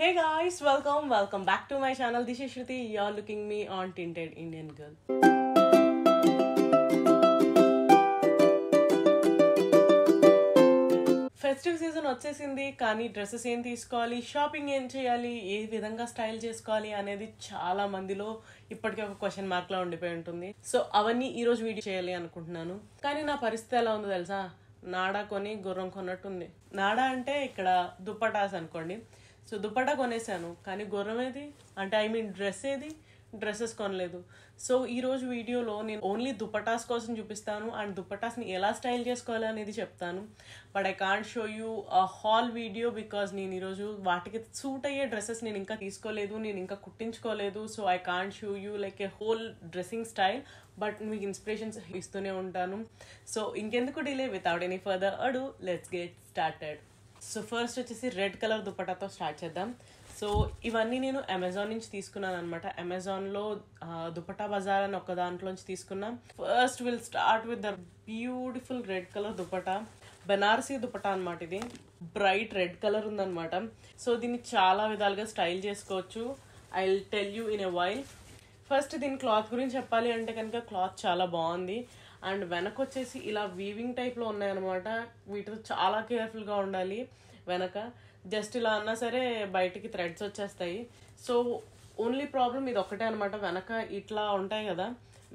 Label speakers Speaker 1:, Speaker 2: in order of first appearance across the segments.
Speaker 1: hey guys welcome welcome back to my channel this Shruti you are looking me on tinted Indian girl festive season వచ్చేసింది కానీ dresses ఏం తీసుకోవాలి shopping ఏం చేయాలి ఏ విధంగా స్టైల్ చేసుకోవాలి అనేది చాలా మందిలో ఇప్పటికే ఒక క్వశ్చన్ మార్క్ లా ఉండిపోయి ఉంటుంది సో అవన్నీ ఈ రోజు వీడియో చేయాలి అనుకుంటున్నాను కానీ నా పరిస్థితి ఎలా ఉందో తెలుసా నాడా కొని గుర్రం కొన్నట్టుంది నాడా అంటే ఇక్కడ దుప్పటాస్ అనుకోండి సో దుపట్టా కొనేసాను కానీ గుర్రం ఏది అంటే ఐ మీన్ డ్రెస్ ఏది డ్రెస్సెస్ కొనలేదు సో ఈరోజు వీడియోలో నేను ఓన్లీ దుపటాస్ కోసం చూపిస్తాను అండ్ దుపటాస్ని ఎలా స్టైల్ చేసుకోవాలి అనేది చెప్తాను but I can't show you whole video because నేను ఈరోజు వాటికి సూట్ అయ్యే డ్రెస్సెస్ నేను ఇంకా తీసుకోలేదు నేను ఇంకా కుట్టించుకోలేదు so I can't show you like a whole dressing style but మీకు ఇన్స్పిరేషన్స్ ఇస్తూనే ఉంటాను సో ఇంకెందుకు delay without any further ado let's get started so first వచ్చేసి రెడ్ కలర్ దుపటాతో స్టార్ట్ చేద్దాం సో ఇవన్నీ నేను అమెజాన్ నుంచి తీసుకున్నాను అనమాట అమెజాన్లో దుపటా బజార్ అని ఒక దాంట్లోంచి తీసుకున్నాం first will start with the beautiful red colour dupatta Banarasi dupatta అనమాట ఇది బ్రైట్ రెడ్ కలర్ ఉందనమాట సో దీన్ని చాలా విధాలుగా స్టైల్ చేసుకోవచ్చు I will tell you in a while first దీని క్లాత్ గురించి చెప్పాలి అంటే కనుక క్లాత్ చాలా బాగుంది అండ్ వెనక వచ్చేసి ఇలా వీవింగ్ టైప్లో ఉన్నాయన్నమాట వీటితో చాలా కేర్ఫుల్గా ఉండాలి వెనక జస్ట్ ఇలా అన్నా సరే బయటికి థ్రెడ్స్ వచ్చేస్తాయి సో ఓన్లీ ప్రాబ్లం ఇది ఒకటే అనమాట వెనక ఇట్లా ఉంటాయి కదా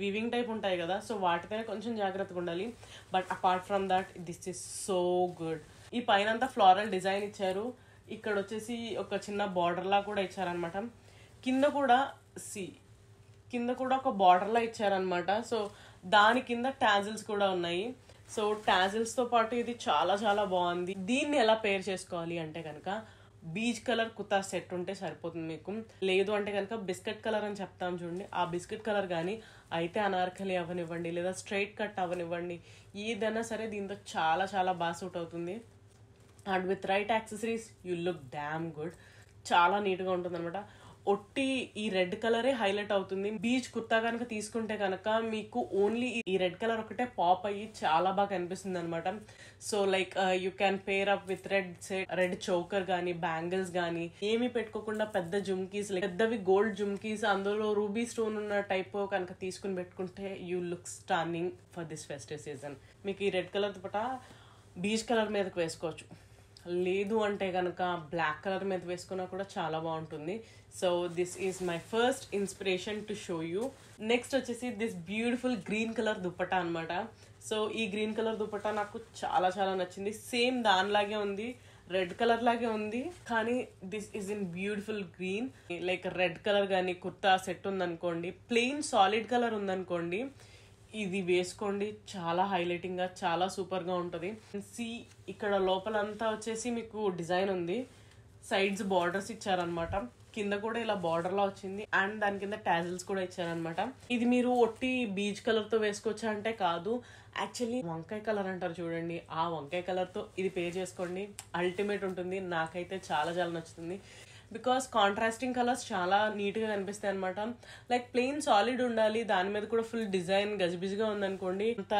Speaker 1: వీవింగ్ టైప్ ఉంటాయి కదా సో వాటిపైన కొంచెం జాగ్రత్తగా ఉండాలి but apart from that this is so good ఈ పైన అంతా ఫ్లోరల్ డిజైన్ ఇచ్చారు ఇక్కడ వచ్చేసి ఒక చిన్న బార్డర్లా కూడా ఇచ్చారనమాట కింద కూడా సి కింద కూడా ఒక బార్డర్లా ఇచ్చారనమాట సో దాని కింద టాజిల్స్ కూడా ఉన్నాయి సో తో పాటు ఇది చాలా చాలా బాగుంది దీన్ని ఎలా పేర్ చేసుకోవాలి అంటే కనుక బీచ్ కలర్ కుతా సెట్ ఉంటే సరిపోతుంది మీకు లేదు అంటే కనుక బిస్కెట్ కలర్ అని చెప్తాం చూడండి ఆ బిస్కెట్ కలర్ కానీ అయితే అనార్కలి అవనివ్వండి లేదా స్ట్రైట్ కట్ అవనివ్వండి ఏదైనా సరే దీంతో చాలా చాలా బాగా సూట్ అవుతుంది and with right accessories you look damn good చాలా నీట్గా ఉంటుంది అనమాట ఒట్టి ఈ రెడ్ కలరే హైలైట్ అవుతుంది బీచ్ కుర్తా కనుక తీసుకుంటే కనుక మీకు ఓన్లీ ఈ రెడ్ కలర్ ఒకటే పాప్ అయ్యి చాలా బాగా కనిపిస్తుంది అనమాట so like you can pair up with red set red choker కానీ బ్యాంగిల్స్ కానీ ఏమి పెట్టుకోకుండా పెద్ద జుమ్కీస్ లైక్ పెద్దవి గోల్డ్ జుమ్కీస్ అందులో రూబీ స్టోన్ ఉన్న టైప్ కనుక తీసుకుని పెట్టుకుంటే you look stunning for this festive season మీకు ఈ రెడ్ కలర్ తోట బీచ్ కలర్ మీదకి వేసుకోవచ్చు లేదు అంటే కనుక బ్లాక్ కలర్ మీద వేసుకున్నా కూడా చాలా బాగుంటుంది so this is my first inspiration to show you next వచ్చేసి this beautiful green colour dupatta అనమాట సో ఈ గ్రీన్ కలర్ దుప్పట నాకు చాలా చాలా నచ్చింది సేమ్ దానిలాగే ఉంది రెడ్ కలర్ లాగే ఉంది కానీ this is in beautiful green like red colour కానీ కుర్తా సెట్ ఉందనుకోండి ప్లెయిన్ సాలిడ్ కలర్ ఉందనుకోండి ఇది వేసుకోండి చాలా హైలైటింగ్గా చాలా సూపర్గా ఉంటుంది సి ఇక్కడ లోపలంతా వచ్చేసి మీకు డిజైన్ ఉంది సైడ్స్ బార్డర్స్ ఇచ్చారనమాట కింద కూడా ఇలా బార్డర్ లా వచ్చింది అండ్ దాని కింద టాజిల్స్ కూడా ఇచ్చారనమాట ఇది మీరు ఒట్టి బీచ్ కలర్ తో వేసుకోవచ్చా అంటే కాదు యాక్చువల్లీ వంకాయ కలర్ అంటారు చూడండి ఆ వంకాయ కలర్ తో ఇది పే చేసుకోండి అల్టిమేట్ ఉంటుంది నాకైతే చాలా చాలా నచ్చుతుంది బికాస్ కాంట్రాస్టింగ్ కలర్స్ చాలా నీట్గా కనిపిస్తాయి అనమాట లైక్ ప్లెయిన్ సాలిడ్ ఉండాలి దాని మీద కూడా ఫుల్ డిజైన్ గజిబిజిగా ఉందనుకోండి అంత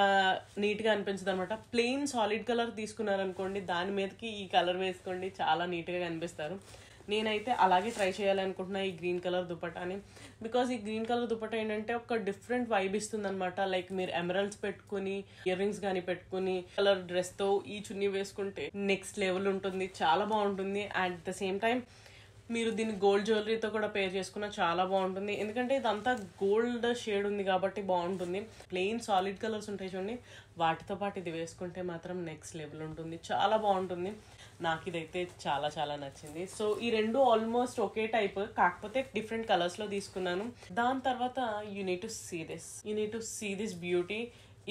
Speaker 1: నీట్గా అనిపించదు అనమాట ప్లెయిన్ సాలిడ్ కలర్ తీసుకున్నారనుకోండి దాని మీదకి ఈ కలర్ వేసుకోండి చాలా నీట్గా కనిపిస్తారు నేనైతే అలాగే ట్రై చేయాలనుకుంటున్నా ఈ గ్రీన్ కలర్ దుపటాని బికాజ్ ఈ గ్రీన్ కలర్ దుపట ఏంటంటే ఒక డిఫరెంట్ వైబ్ ఇస్తుంది అనమాట లైక్ మీరు ఎమరల్స్ పెట్టుకుని ఇయర్ రింగ్స్ కానీ పెట్టుకుని కలర్ డ్రెస్తో ఈ చున్నీ వేసుకుంటే నెక్స్ట్ లెవెల్ ఉంటుంది చాలా బాగుంటుంది అట్ ద సేమ్ టైం మీరు దీన్ని గోల్డ్ జ్యువెలరీతో కూడా పేర్ చేసుకున్న చాలా బాగుంటుంది ఎందుకంటే ఇదంతా గోల్డ్ షేడ్ ఉంది కాబట్టి బాగుంటుంది ప్లెయిన్ సాలిడ్ కలర్స్ ఉంటాయి చూడండి వాటితో పాటు ఇది వేసుకుంటే మాత్రం నెక్స్ట్ లెవెల్ ఉంటుంది చాలా బాగుంటుంది నాకు ఇదైతే చాలా చాలా నచ్చింది సో ఈ రెండు ఆల్మోస్ట్ ఒకే టైప్ కాకపోతే డిఫరెంట్ కలర్స్లో తీసుకున్నాను దాని తర్వాత you need to see this you need to see this beauty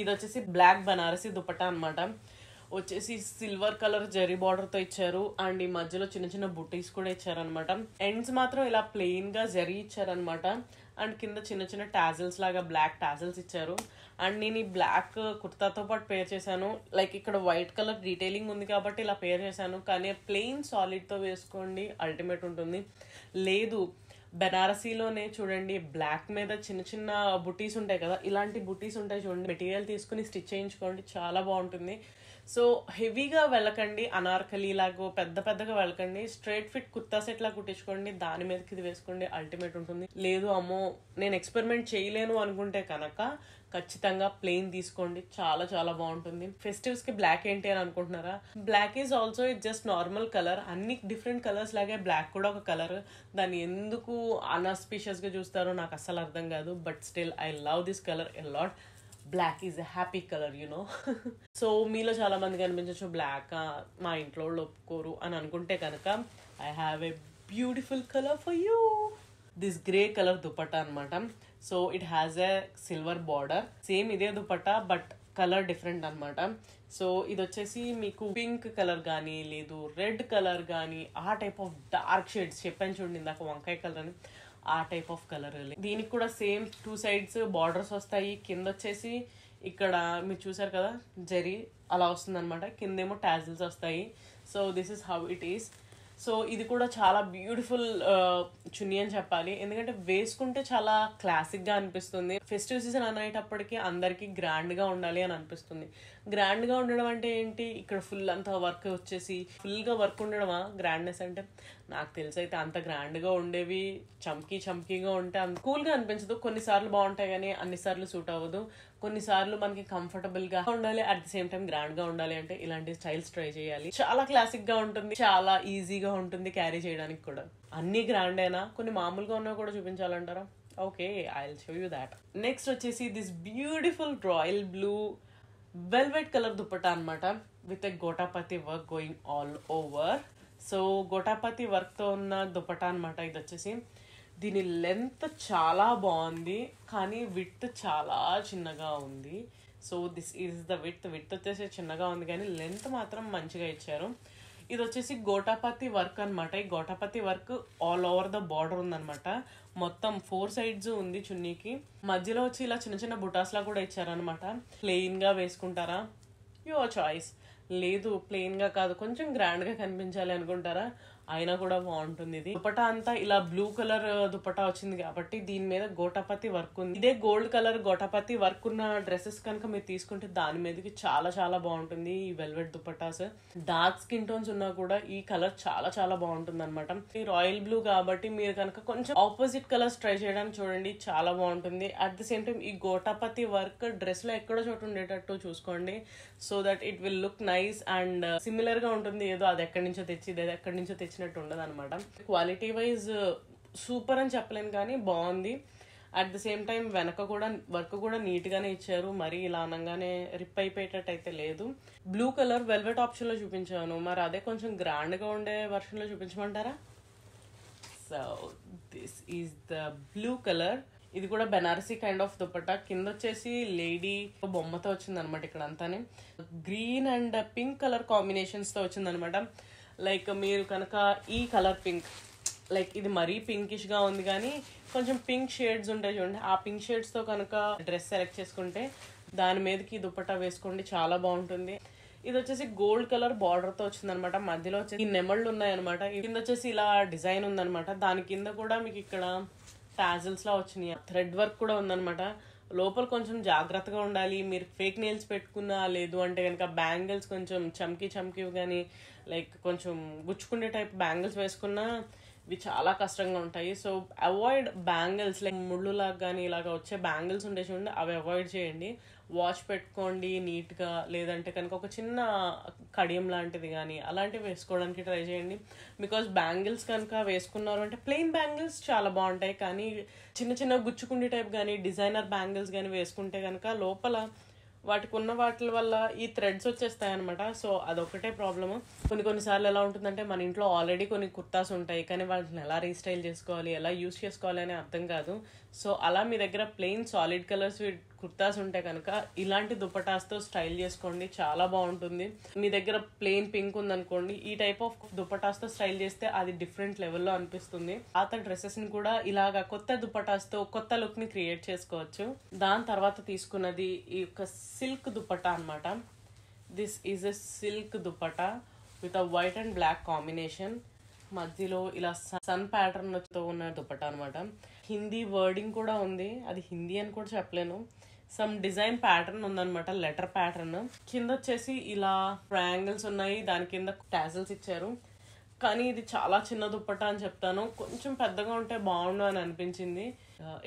Speaker 1: ఇది వచ్చేసి బ్లాక్ బనారసి దుపట్టా అనమాట వచ్చేసి సిల్వర్ కలర్ జెరీ బార్డర్ తో ఇచ్చారు అండ్ ఈ మధ్యలో చిన్న చిన్న బుటీస్ కూడా ఇచ్చారనమాట ఎండ్స్ మాత్రం ఇలా ప్లెయిన్ గా జరీ ఇచ్చారనమాట అండ్ కింద చిన్న చిన్న టాజిల్స్ లాగా బ్లాక్ టాజిల్స్ ఇచ్చారు అండ్ నేను ఈ బ్లాక్ కుర్తాతో పాటు పేర్ చేశాను లైక్ ఇక్కడ వైట్ కలర్ డీటెయిలింగ్ ఉంది కాబట్టి ఇలా పేర్ చేశాను కానీ ప్లెయిన్ సాలిడ్తో వేసుకోండి అల్టిమేట్ ఉంటుంది లేదు బెనారసీలోనే చూడండి బ్లాక్ మీద చిన్న చిన్న బుటీస్ ఉంటాయి కదా ఇలాంటి బుటీస్ ఉంటాయి చూడండి మెటీరియల్ తీసుకుని స్టిచ్ చేయించుకోండి చాలా బాగుంటుంది సో హెవీగా వెళ్ళకండి అనార్కలి లాగో పెద్ద పెద్దగా వెళ్ళకండి స్ట్రైట్ ఫిట్ కుర్తా సెట్ లా కుట్టించుకోండి దాని మీదకి ఇది వేసుకోండి అల్టిమేట్ ఉంటుంది లేదు అమ్మో నేను ఎక్స్పెరిమెంట్ చేయలేను అనుకుంటే కనుక ఖచ్చితంగా ప్లెయిన్ తీసుకోండి చాలా చాలా బాగుంటుంది ఫెస్టివల్స్ కి బ్లాక్ ఏంటి అని అనుకుంటున్నారా black is also it just normal colour అన్ని డిఫరెంట్ కలర్స్ లాగే బ్లాక్ కూడా ఒక కలర్ దాన్ని ఎందుకు అన్స్పీషియస్ గా చూస్తారో నాకు అస్సలు అర్థం కాదు but still I love this colour a lot black is a happy colour you know so మీలో చాలా మంది కనిపించవచ్చు బ్లాక్ మా ఇంట్లో వాళ్ళు ఒప్పుకోరు అని అనుకుంటే కనుక I have a beautiful colour for you this grey colour dupatta అనమాట so it has a silver border same ఇదే దుపట్టా బట్ కలర్ డిఫరెంట్ అనమాట సో ఇది వచ్చేసి మీకు పింక్ కలర్ కానీ లేదు రెడ్ కలర్ కానీ ఆ టైప్ ఆఫ్ డార్క్ షేడ్స్ చెప్పాను చూడండి ఇందాక వంకాయ కలర్ అని ఆ టైప్ ఆఫ్ కలర్ దీనికి కూడా సేమ్ టూ సైడ్స్ బార్డర్స్ వస్తాయి కింద వచ్చేసి ఇక్కడ మీరు చూసారు కదా జరీ అలా వస్తుంది అనమాట కిందేమో టాజిల్స్ వస్తాయి so this is how it is so ఇది కూడా చాలా బ్యూటిఫుల్ uh, చున్ని అని చెప్పాలి ఎందుకంటే వేసుకుంటే చాలా క్లాసిక్గా అనిపిస్తుంది ఫెస్టివల్ సీజన్ అనేటప్పటికీ అందరికీ గ్రాండ్గా ఉండాలి అని అనిపిస్తుంది గ్రాండ్గా ఉండడం అంటే ఏంటి ఇక్కడ ఫుల్ అంతా వర్క్ వచ్చేసి ఫుల్గా వర్క్ ఉండడమా గ్రాండ్నెస్ అంటే నాకు తెలిసి అయితే అంత గ్రాండ్గా ఉండేవి చంకీ చంకీగా ఉంటే అంత కూల్గా అనిపించదు కొన్నిసార్లు బాగుంటాయి కానీ అన్నిసార్లు సూట్ అవ్వదు కొన్నిసార్లు మనకి కంఫర్టబుల్ గా ఉండాలి at the same time grand గా ఉండాలి అంటే ఇలాంటి స్టైల్స్ ట్రై చేయాలి చాలా క్లాసిక్ గా ఉంటుంది చాలా ఈజీగా ఉంటుంది క్యారీ చేయడానికి కూడా అన్ని గ్రాండ్ అయినా కొన్ని మామూలుగా ఉన్నా కూడా చూపించాలంటారా okay I show you that next వచ్చేసి this beautiful royal blue velvet colour dupatta అనమాట with a gota patti work going all over so gota patti వర్క్తో ఉన్న దుప్పట అనమాట ఇది వచ్చేసి దీని లెంత్ చాలా బాగుంది కానీ విత్ చాలా చిన్నగా ఉంది so this is the with with వచ్చేసి చిన్నగా ఉంది కానీ లెంత్ మాత్రం మంచిగా ఇచ్చారు ఇది వచ్చేసి గోటాపతి వర్క్ అనమాట ఈ gota patti work all over the border ఉందనమాట మొత్తం ఫోర్ సైడ్స్ ఉంది చున్నీకి మధ్యలో వచ్చి ఇలా చిన్న చిన్న బుటాస్లా కూడా ఇచ్చారనమాట ప్లెయిన్గా వేసుకుంటారా యువర్ చాయిస్ లేదు ప్లెయిన్గా కాదు కొంచెం గ్రాండ్గా కనిపించాలి అనుకుంటారా అయినా కూడా బాగుంటుంది ఇది దుపటా అంతా ఇలా బ్లూ కలర్ దుపటా వచ్చింది కాబట్టి దీని మీద గోటపతి వర్క్ ఉంది ఇదే గోల్డ్ కలర్ గోటపతి వర్క్ ఉన్న డ్రెస్సెస్ కనుక మీరు తీసుకుంటే దాని మీదకి చాలా చాలా బాగుంటుంది ఈ velvet dupattas dark skin tones ఉన్నా కూడా ఈ కలర్ చాలా చాలా బాగుంటుంది అనమాట ఈ రాయల్ బ్లూ కాబట్టి మీరు కనుక కొంచెం ఆపోజిట్ కలర్స్ ట్రై చేయడానికి చూడండి చాలా బాగుంటుంది అట్ ది సేమ్ టైం ఈ గోటాపతి వర్క్ డ్రెస్ లో ఎక్కడో చోటు ఉండేటట్టు చూసుకోండి so that it will look nice and similar గా ఉంటుంది ఏదో అది ఎక్కడి నుంచో తెచ్చి ఇది ఎక్కడి నుంచో తెచ్చి అనిపించినట్టు ఉండదు అనమాట క్వాలిటీ వైజ్ సూపర్ అని చెప్పలేను కానీ బాగుంది అట్ ద సేమ్ టైం వెనక కూడా వర్క్ కూడా నీట్గానే ఇచ్చారు మరీ ఇలా అనగానే రిప్ అయిపోయేటట్టు అయితే లేదు బ్లూ కలర్ వెల్వెట్ ఆప్షన్లో చూపించాను మరి అదే కొంచెం గ్రాండ్గా ఉండే వర్షన్లో చూపించమంటారా so this is the blue colour ఇది కూడా బెనారసీ కైండ్ ఆఫ్ దుప్పట కింద వచ్చేసి లేడీ బొమ్మతో వచ్చింది అనమాట ఇక్కడ అంతానే గ్రీన్ అండ్ పింక్ కలర్ కాంబినేషన్స్తో వచ్చింది అనమాట లైక్ మీరు కనుక ఈ కలర్ పింక్ లైక్ ఇది మరీ పింకిష్గా ఉంది కానీ కొంచెం పింక్ షేడ్స్ ఉంటాయి చూడండి ఆ పింక్ షేడ్స్తో కనుక డ్రెస్ సెలెక్ట్ చేసుకుంటే దాని మీదకి దుపట్టా వేసుకోండి చాలా బాగుంటుంది ఇది వచ్చేసి గోల్డ్ కలర్ బార్డర్ తో వచ్చింది అనమాట మధ్యలో వచ్చేసి నెమళ్ళు ఉన్నాయి అనమాట కింద వచ్చేసి ఇలా డిజైన్ ఉందనమాట దాని కింద కూడా మీకు ఇక్కడ టాజిల్స్ లా వచ్చినాయి థ్రెడ్ వర్క్ కూడా ఉందనమాట లోపల కొంచెం జాగ్రత్తగా ఉండాలి మీరు ఫేక్ నెయిల్స్ పెట్టుకున్నా లేదు అంటే కనుక బ్యాంగిల్స్ కొంచెం చమ్కి చమ్కి కానీ లైక్ కొంచెం గుచ్చుకునే టైప్ బ్యాంగిల్స్ వేసుకున్నా ఇవి చాలా కష్టంగా ఉంటాయి సో అవాయిడ్ బ్యాంగిల్స్ లైక్ ముళ్ళులాగా కానీ ఇలాగ వచ్చే బ్యాంగిల్స్ ఉంటే చూడండి అవి అవాయిడ్ చేయండి వాష్ పెట్టుకోండి నీట్గా లేదంటే కనుక ఒక చిన్న కడియం లాంటిది కానీ అలాంటివి వేసుకోవడానికి ట్రై చేయండి బికాజ్ బ్యాంగిల్స్ కనుక వేసుకున్నారు అంటే ప్లెయిన్ బ్యాంగిల్స్ చాలా బాగుంటాయి కానీ చిన్న చిన్న గుచ్చుకుండి టైప్ కానీ డిజైనర్ బ్యాంగిల్స్ కానీ వేసుకుంటే కనుక లోపల వాటికి ఉన్న వాటి వల్ల ఈ థ్రెడ్స్ వచ్చేస్తాయి అనమాట సో అదొకటే ప్రాబ్లము కొన్ని కొన్నిసార్లు ఎలా ఉంటుందంటే మన ఇంట్లో ఆల్రెడీ కొన్ని కుర్తాస్ ఉంటాయి కానీ వాటిని ఎలా రీస్టైల్ చేసుకోవాలి ఎలా యూస్ చేసుకోవాలి అని అర్థం కాదు సో అలా మీ దగ్గర ప్లెయిన్ సాలిడ్ కలర్స్ కుర్తాస్ ఉంటే కనుక ఇలాంటి దుపటాస్తో స్టైల్ చేసుకోండి చాలా బాగుంటుంది మీ దగ్గర ప్లెయిన్ పింక్ ఉందనుకోండి ఈ టైప్ ఆఫ్ దుపటాస్తో స్టైల్ చేస్తే అది డిఫరెంట్ లెవెల్లో అనిపిస్తుంది పాత డ్రెస్సెస్ ని కూడా ఇలాగా కొత్త దుపటాస్తో కొత్త లుక్ ని క్రియేట్ చేసుకోవచ్చు దాని తర్వాత తీసుకున్నది ఈ యొక్క సిల్క్ దుపటా అనమాట this is a silk dupatta with a white and black combination మధ్యలో ఇలా సన్ ప్యాటర్న్ ఉన్న దుపట అనమాట హిందీ వర్డింగ్ కూడా ఉంది అది హిందీ అని కూడా చెప్పలేను సమ్ డిజైన్ ప్యాటర్న్ ఉందనమాట లెటర్ ప్యాటర్న్ కింద వచ్చేసి ఇలా ట్రయాంగిల్స్ ఉన్నాయి దాని కింద టాజిల్స్ ఇచ్చారు కానీ ఇది చాలా చిన్న దుప్పట అని చెప్తాను కొంచెం పెద్దగా ఉంటే బాగుండు అని అనిపించింది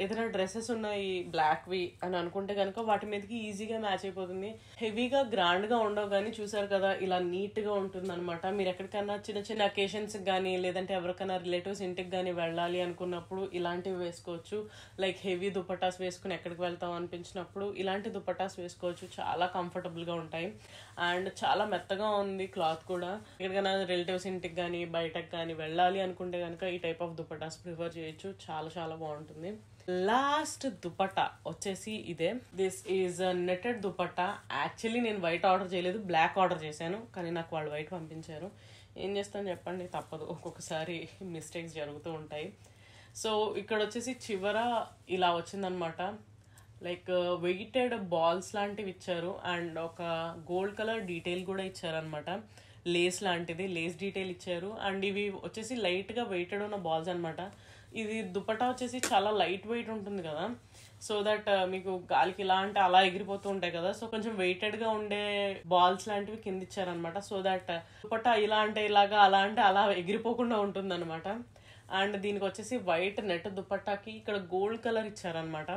Speaker 1: ఏదైనా డ్రెస్సెస్ ఉన్నాయి బ్లాక్వి అని అనుకుంటే కనుక వాటి మీదకి ఈజీగా మ్యాచ్ అయిపోతుంది హెవీగా గ్రాండ్గా ఉండవు కానీ చూసారు కదా ఇలా నీట్గా ఉంటుంది అనమాట మీరు ఎక్కడికైనా చిన్న చిన్న అకేషన్స్కి కానీ లేదంటే ఎవరికైనా రిలేటివ్స్ ఇంటికి కానీ వెళ్ళాలి అనుకున్నప్పుడు ఇలాంటివి వేసుకోవచ్చు లైక్ హెవీ దుపటాస్ వేసుకుని ఎక్కడికి వెళ్తాం అనిపించినప్పుడు ఇలాంటి దుపటాస్ వేసుకోవచ్చు చాలా కంఫర్టబుల్గా ఉంటాయి అండ్ చాలా మెత్తగా ఉంది క్లాత్ కూడా ఎక్కడికైనా రిలేటివ్స్ ఇంటికి కానీ బయటకు కానీ వెళ్ళాలి అనుకుంటే కనుక ఈ టైప్ ఆఫ్ దుపటాస్ ప్రిఫర్ చేయొచ్చు చాలా చాలా బాగుంటుంది లాస్ట్ దుపట్టా వచ్చేసి ఇదే this is netted dupatta actually నేను వైట్ ఆర్డర్ చేయలేదు బ్లాక్ ఆర్డర్ చేశాను కానీ నాకు వాళ్ళు వైట్ పంపించారు ఏం చేస్తాను చెప్పండి తప్పదు ఒక్కొక్కసారి మిస్టేక్స్ జరుగుతూ ఉంటాయి సో ఇక్కడ వచ్చేసి చివర ఇలా వచ్చిందనమాట లైక్ వెయిటెడ్ బాల్స్ లాంటివి ఇచ్చారు అండ్ ఒక గోల్డ్ కలర్ డీటెయిల్ కూడా ఇచ్చారనమాట లేస్ లాంటిది లేస్ డీటెయిల్ ఇచ్చారు అండ్ ఇవి వచ్చేసి లైట్గా వెయిటెడ్ ఉన్న బాల్స్ అనమాట ఇది దుపటా వచ్చేసి చాలా లైట్ వెయిట్ ఉంటుంది కదా సో దట్ మీకు గాలికి ఇలా అంటే అలా ఎగిరిపోతూ ఉంటాయి కదా సో కొంచెం వెయిటెడ్గా ఉండే బాల్స్ లాంటివి కింద ఇచ్చారనమాట సో దట్ దుపటా ఇలా అంటే ఇలాగా అలా అంటే అలా ఎగిరిపోకుండా ఉంటుంది అనమాట అండ్ దీనికి వచ్చేసి వైట్ నెట్ దుపట్టాకి ఇక్కడ గోల్డ్ కలర్ ఇచ్చారనమాట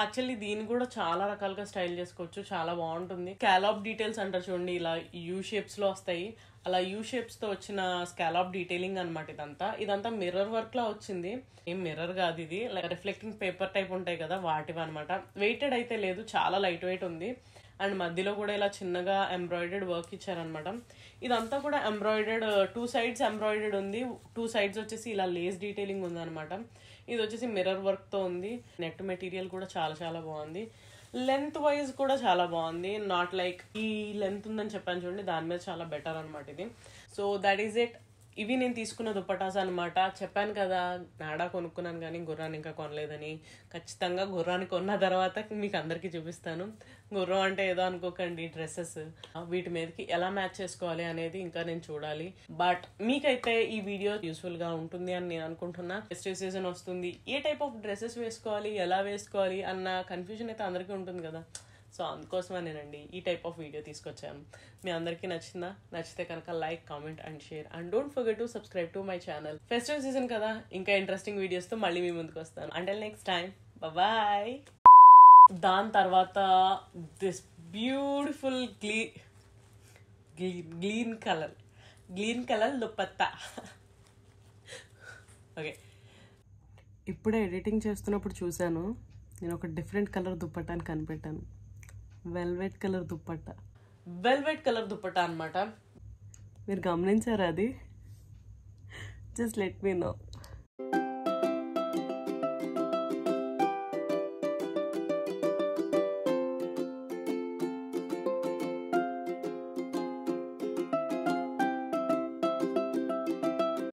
Speaker 1: యాక్చువల్లీ దీన్ని కూడా చాలా రకాలుగా స్టైల్ చేసుకోవచ్చు చాలా బాగుంటుంది క్యాలాప్ డీటెయిల్స్ అంటారు చూడండి ఇలా యూ షేప్స్లో వస్తాయి అలా యూ షేప్స్తో వచ్చిన స్కాలాప్ డీటెయిలింగ్ అనమాట ఇదంతా ఇదంతా మిర్రర్ వర్క్లా వచ్చింది ఏం మిర్రర్ కాదు ఇది లైక్ రిఫ్లెక్టింగ్ పేపర్ టైప్ ఉంటాయి కదా వాటివి అనమాట వెయిటెడ్ అయితే లేదు చాలా లైట్ వెయిట్ ఉంది అండ్ మధ్యలో కూడా ఇలా చిన్నగా ఎంబ్రాయిడెడ్ వర్క్ ఇచ్చారనమాట ఇదంతా కూడా ఎంబ్రాయిడెడ్ టూ సైడ్స్ ఎంబ్రాయిడెడ్ ఉంది టూ సైడ్స్ వచ్చేసి ఇలా లేస్ డీటెయిలింగ్ ఉందనమాట ఇది వచ్చేసి మిర్రర్ వర్క్తో ఉంది నెట్ మెటీరియల్ కూడా చాలా చాలా బాగుంది లెంత్ వైజ్ కూడా చాలా బాగుంది నాట్ లైక్ ఈ లెంత్ ఉందని చెప్పాను చూడండి దాని మీద చాలా బెటర్ అనమాట ఇది సో దట్ ఈస్ ఇట్ ఇవి నేను తీసుకున్న దుప్పటాస్ అనమాట చెప్పాను కదా నాడా కొనుక్కున్నాను కానీ గుర్రాన్ని ఇంకా కొనలేదని ఖచ్చితంగా గుర్రాన్ని కొన్న తర్వాత మీకు అందరికీ చూపిస్తాను గుర్రం అంటే ఏదో అనుకోకండి డ్రెస్సెస్ వీటి మీదకి ఎలా మ్యాచ్ చేసుకోవాలి అనేది ఇంకా నేను చూడాలి బట్ మీకైతే ఈ వీడియో యూస్ఫుల్ గా ఉంటుంది అని నేను అనుకుంటున్నా ఫెస్టివ్ సీజన్ వస్తుంది ఏ టైప్ ఆఫ్ డ్రెస్సెస్ వేసుకోవాలి ఎలా వేసుకోవాలి అన్న కన్ఫ్యూజన్ అయితే అందరికీ ఉంటుంది కదా సో అందుకోసమేనండి ఈ టైప్ ఆఫ్ వీడియో తీసుకొచ్చాను మీ అందరికీ నచ్చిందా నచ్చితే కనుక like comment and share and don't forget to subscribe to my channel festival season కదా ఇంకా ఇంట్రెస్టింగ్ వీడియోస్తో మళ్ళీ మీ ముందుకు వస్తాను అంటే నెక్స్ట్ టైం బాయ్ దాని తర్వాత దిస్ బ్యూటిఫుల్ గ్లీ green colour green colour dupatta okay ఇప్పుడే ఎడిటింగ్ చేస్తున్నప్పుడు చూశాను నేను ఒక డిఫరెంట్ కలర్ దుప్పట్టాన్ని కనిపెట్టాను velvet colour dupatta velvet colour dupatta అనమాట మీరు గమనించారా అది జస్ట్ లెట్ మీ నో